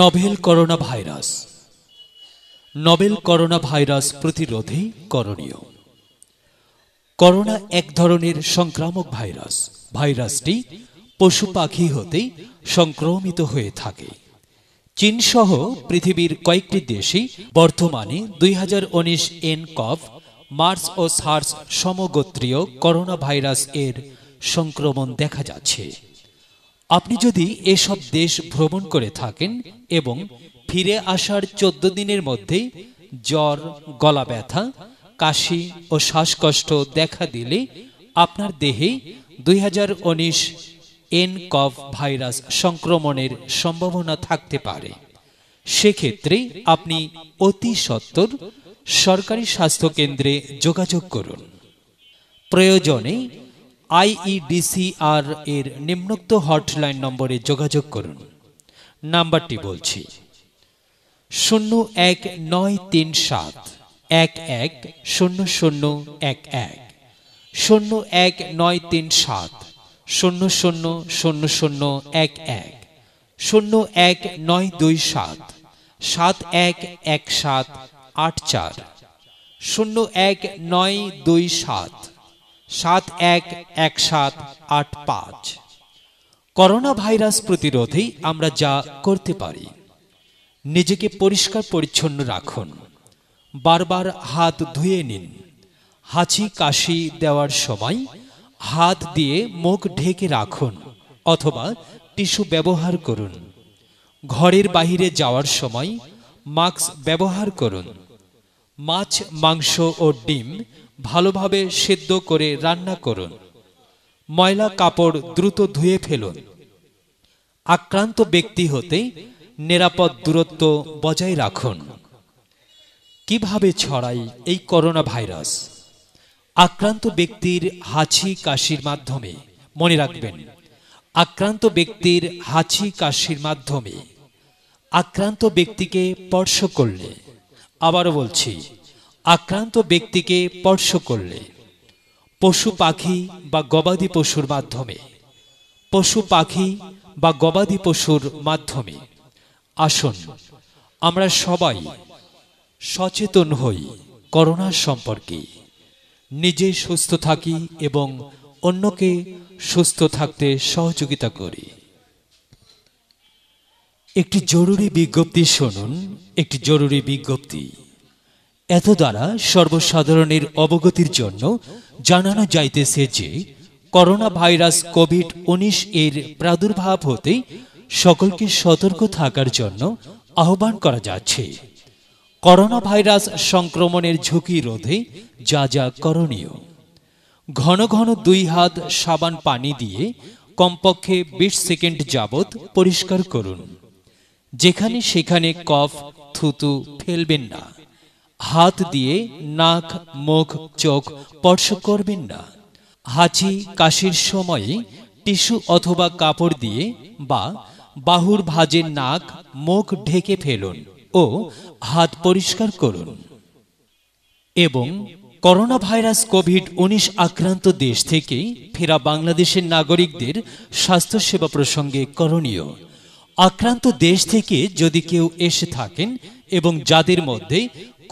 novel coronavirus novel coronavirus প্রতিরোধে করণীয় corona এক ধরনের সংক্রামক ভাইরাস ভাইরাসটি পশু পাখি হতেই সংক্রমিত হয়ে থাকে চীনসহ পৃথিবীর কয়েকটি দেশেই বর্তমানে দুই হাজার উনিশ এন কফ মার্স ও সার্স সমগোত্রীয় করোনা ভাইরাস এর সংক্রমণ দেখা যাচ্ছে আপনি যদি এসব দেশ ভ্রমণ করে থাকেন এবং ফিরে আসার চোদ্দ দিনের মধ্যেই জ্বর গলা ব্যথা কাশি ও শ্বাসকষ্ট দেখা দিলে আপনার দেহে দুই এন কফ ভাইরাস সংক্রমণের সম্ভাবনা থাকতে পারে সেক্ষেত্রে আপনি অতি সত্তর সরকারি স্বাস্থ্যকেন্দ্রে যোগাযোগ করুন প্রয়োজনে আইইডিসিআর এর নিম্নোক্ত হটলাইন নম্বরে যোগাযোগ করুন নাম্বারটি বলছি শূন্য এক নয় তিন সাত এক এক শূন্য শূন্য এক এক শূন্য এক নয় তিন সাত শূন্য শূন্য শূন্য শূন্য এক এক শূন্য এক নয় দুই সাত সাত এক এক সাত আট চার শূন্য এক নয় দুই সাত সাত এক এক সাত আট পাঁচ করোনা ভাইরাস প্রতিরোধেই আমরা যা করতে পারি নিজেকে পরিষ্কার পরিচ্ছন্ন রাখুন বারবার হাত ধুয়ে নিন হাঁচি কাশি দেওয়ার সময় হাত দিয়ে মুখ ঢেকে রাখুন অথবা টিস্যু ব্যবহার করুন ঘরের বাহিরে যাওয়ার সময় মাস্ক ব্যবহার করুন মাছ মাংস ও ডিম ভালোভাবে সেদ্ধ করে রান্না করুন ময়লা কাপড় দ্রুত ধুয়ে ফেলুন আক্রান্ত ব্যক্তি হতে নিরাপদ দূরত্ব বজায় রাখুন কিভাবে ছড়াই এই করোনা ভাইরাস আক্রান্ত ব্যক্তির হাঁচি কাশির মাধ্যমে মনে রাখবেন আক্রান্ত ব্যক্তির হাঁচি কাশির মাধ্যমে আক্রান্ত ব্যক্তিকে স্পর্শ করলে আবারও বলছি আক্রান্ত ব্যক্তিকে স্পর্শ করলে পশু পাখি বা গবাদি পশুর মাধ্যমে পশু পাখি বা গবাদি পশুর মাধ্যমে আসুন আমরা সবাই সচেতন হই করোনা সম্পর্কে নিজে সুস্থ থাকি এবং অন্যকে সুস্থ থাকতে সহযোগিতা করি একটি জরুরি বিজ্ঞপ্তি শুনুন একটি জরুরি বিজ্ঞপ্তি এত দ্বারা সর্বসাধারণের অবগতির জন্য জানানো যাইতেছে যে করোনা ভাইরাস কোভিড উনিশ এর প্রাদুর্ভাব হতে সকলকে সতর্ক থাকার জন্য আহ্বান করা যাচ্ছে করোনা ভাইরাস সংক্রমণের ঝুঁকি রোধে যা যা করণীয় ঘন ঘন দুই হাত সাবান পানি দিয়ে কমপক্ষে বিশ সেকেন্ড যাবৎ পরিষ্কার করুন যেখানে সেখানে কফ থুতু ফেলবেন না হাত দিয়ে নাক মুখ চোখ স্পর্শ করবেন না হাঁচি কাশির সময়ে টিস্যু অথবা কাপড় দিয়ে বা বাহুর ভাজের নাক মুখ ঢেকে ফেলুন ও হাত পরিষ্কার করুন এবং করোনা ভাইরাস কোভিড উনিশ আক্রান্ত দেশ থেকে ফেরা বাংলাদেশের নাগরিকদের স্বাস্থ্যসেবা প্রসঙ্গে করণীয় আক্রান্ত দেশ থেকে যদি কেউ এসে থাকেন এবং যাদের মধ্যে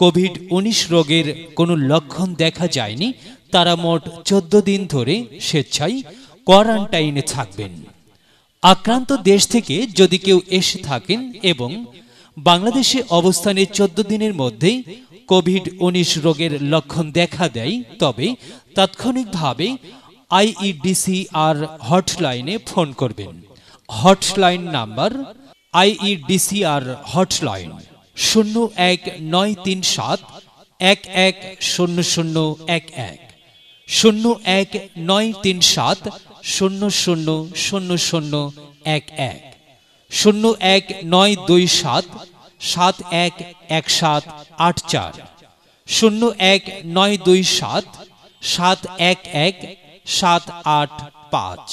কোভিড ১৯ রোগের কোনো লক্ষণ দেখা যায়নি তারা মোট চোদ্দ দিন ধরে স্বেচ্ছায় কোয়ারান্টাইনে থাকবেন আক্রান্ত দেশ থেকে যদি কেউ এসে থাকেন এবং বাংলাদেশে অবস্থানে চোদ্দ দিনের মধ্যে কোভিড ১৯ রোগের লক্ষণ দেখা দেয় তবে তাৎক্ষণিকভাবে আইইডিসি আর হটলাইনে ফোন করবেন hotline number IEDC R hotline শূন্য এক নয় তিন সাত এক এক শূন্য শূন্য এক এক শূন্য এক নয় তিন সাত শূন্য শূন্য শূন্য শূন্য এক এক শূন্য এক নয় দুই সাত সাত এক এক সাত আট চার শূন্য এক নয় দুই সাত সাত এক এক সাত আট পাঁচ